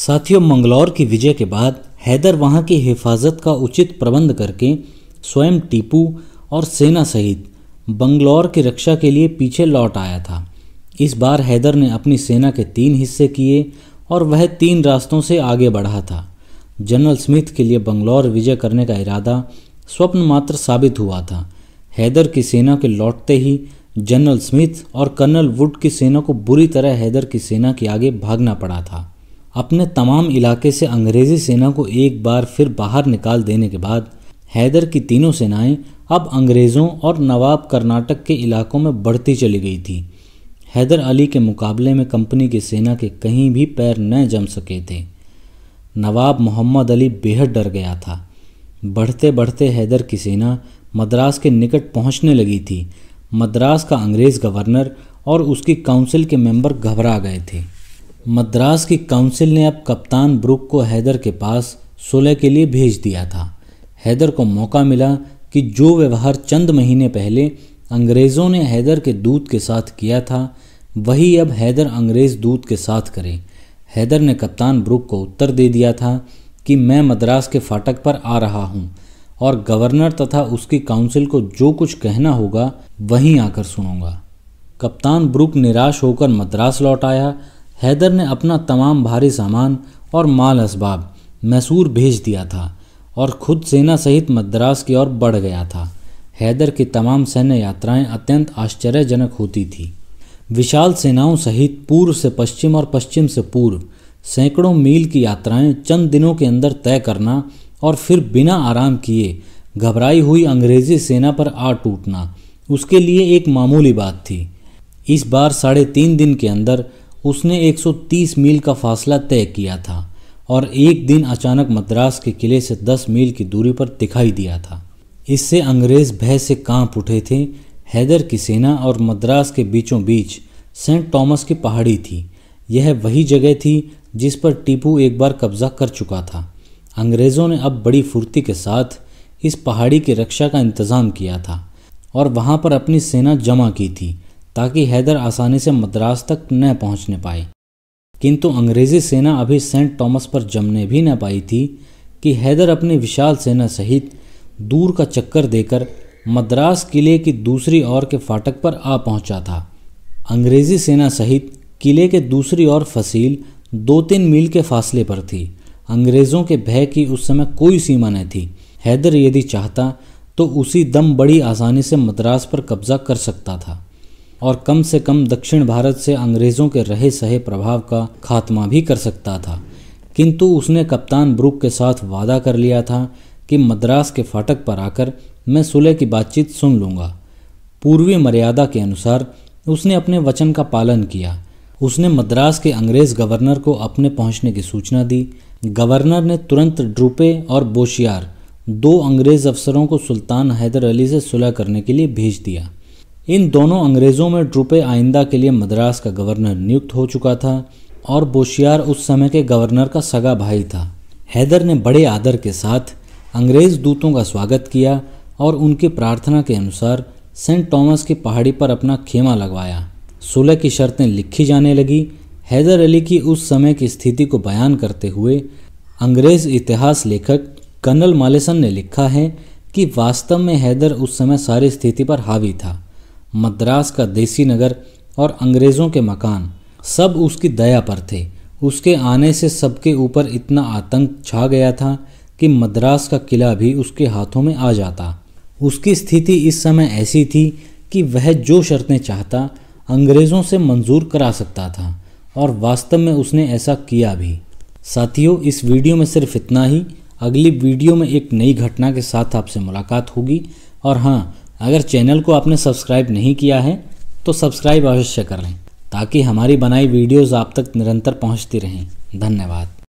साथियों मंगलौर की विजय के बाद हैदर वहां की हिफाजत का उचित प्रबंध करके स्वयं टीपू और सेना सहित बंगलौर की रक्षा के लिए पीछे लौट आया था इस बार हैदर ने अपनी सेना के तीन हिस्से किए और वह तीन रास्तों से आगे बढ़ा था जनरल स्मिथ के लिए बंगलौर विजय करने का इरादा स्वप्न मात्र साबित हुआ था हैदर की सेना के लौटते ही जनरल स्मिथ और कर्नल वुड की सेना को बुरी तरह हैदर की सेना के आगे भागना पड़ा था अपने तमाम इलाके से अंग्रेज़ी सेना को एक बार फिर बाहर निकाल देने के बाद हैदर की तीनों सेनाएं अब अंग्रेज़ों और नवाब कर्नाटक के इलाकों में बढ़ती चली गई थी हैदर अली के मुकाबले में कंपनी की सेना के कहीं भी पैर न जम सके थे नवाब मोहम्मद अली बेहद डर गया था बढ़ते बढ़ते हैदर की सेना मद्रास के निकट पहुंचने लगी थी मद्रास का अंग्रेज़ गवर्नर और उसकी काउंसिल के मेंबर घबरा गए थे मद्रास की काउंसिल ने अब कप्तान ब्रुक को हैदर के पास सुलह के लिए भेज दिया था हैदर को मौका मिला कि जो व्यवहार चंद महीने पहले अंग्रेज़ों ने हैदर के दूत के साथ किया था वही अब हैदर अंग्रेज़ दूत के साथ करें हैदर ने कप्तान ब्रुक को उत्तर दे दिया था कि मैं मद्रास के फाटक पर आ रहा हूँ और गवर्नर तथा उसकी काउंसिल को जो कुछ कहना होगा वहीं आकर सुनूंगा कप्तान ब्रुक निराश होकर मद्रास लौट आया हैदर ने अपना तमाम भारी सामान और माल इसबाब मैसूर भेज दिया था और खुद सेना सहित मद्रास की ओर बढ़ गया था हैदर की तमाम सैन्य यात्राएं अत्यंत आश्चर्यजनक होती थी विशाल सेनाओं सहित पूर्व से पश्चिम और पश्चिम से पूर्व सैकड़ों मील की यात्राएं चंद दिनों के अंदर तय करना और फिर बिना आराम किए घबराई हुई अंग्रेजी सेना पर आ टूटना उसके लिए एक मामूली बात थी इस बार साढ़े तीन दिन के अंदर उसने 130 मील का फासला तय किया था और एक दिन अचानक मद्रास के किले से 10 मील की दूरी पर दिखाई दिया था इससे अंग्रेज़ भय से कांप उठे थे हैदर की सेना और मद्रास के बीचों बीच सेंट टॉमस की पहाड़ी थी यह वही जगह थी जिस पर टीपू एक बार कब्जा कर चुका था अंग्रेज़ों ने अब बड़ी फुर्ती के साथ इस पहाड़ी की रक्षा का इंतज़ाम किया था और वहाँ पर अपनी सेना जमा की थी ताकि हैदर आसानी से मद्रास तक न पहुंचने पाए किंतु अंग्रेजी सेना अभी सेंट थॉमस पर जमने भी न पाई थी कि हैदर अपनी विशाल सेना सहित दूर का चक्कर देकर मद्रास किले की दूसरी ओर के फाटक पर आ पहुंचा था अंग्रेजी सेना सहित किले के दूसरी ओर फसील दो तीन मील के फासले पर थी अंग्रेज़ों के भय की उस समय कोई सीमा न थी हैदर यदि चाहता तो उसी दम बड़ी आसानी से मद्रास पर कब्जा कर सकता था और कम से कम दक्षिण भारत से अंग्रेज़ों के रहे सहे प्रभाव का खात्मा भी कर सकता था किंतु उसने कप्तान ब्रुक के साथ वादा कर लिया था कि मद्रास के फाटक पर आकर मैं सुलह की बातचीत सुन लूँगा पूर्वी मर्यादा के अनुसार उसने अपने वचन का पालन किया उसने मद्रास के अंग्रेज़ गवर्नर को अपने पहुंचने की सूचना दी गवर्नर ने तुरंत ड्रुपे और बोशियार दो अंग्रेज़ अफसरों को सुल्तान हैदर अली से सुलह करने के लिए भेज दिया इन दोनों अंग्रेज़ों में ड्रुपे आइंदा के लिए मद्रास का गवर्नर नियुक्त हो चुका था और बोशियार उस समय के गवर्नर का सगा भाई था हैदर ने बड़े आदर के साथ अंग्रेज़ दूतों का स्वागत किया और उनकी प्रार्थना के अनुसार सेंट थॉमस की पहाड़ी पर अपना खेमा लगवाया सुलह की शर्तें लिखी जाने लगी हैदर अली की उस समय की स्थिति को बयान करते हुए अंग्रेज़ इतिहास लेखक कर्नल मालेसन ने लिखा है कि वास्तव में हैदर उस समय सारी स्थिति पर हावी था मद्रास का देसी नगर और अंग्रेज़ों के मकान सब उसकी दया पर थे उसके आने से सबके ऊपर इतना आतंक छा गया था कि मद्रास का किला भी उसके हाथों में आ जाता उसकी स्थिति इस समय ऐसी थी कि वह जो शर्तें चाहता अंग्रेज़ों से मंजूर करा सकता था और वास्तव में उसने ऐसा किया भी साथियों इस वीडियो में सिर्फ इतना ही अगली वीडियो में एक नई घटना के साथ आपसे मुलाकात होगी और हाँ अगर चैनल को आपने सब्सक्राइब नहीं किया है तो सब्सक्राइब अवश्य कर लें ताकि हमारी बनाई वीडियोज़ आप तक निरंतर पहुँचती रहें धन्यवाद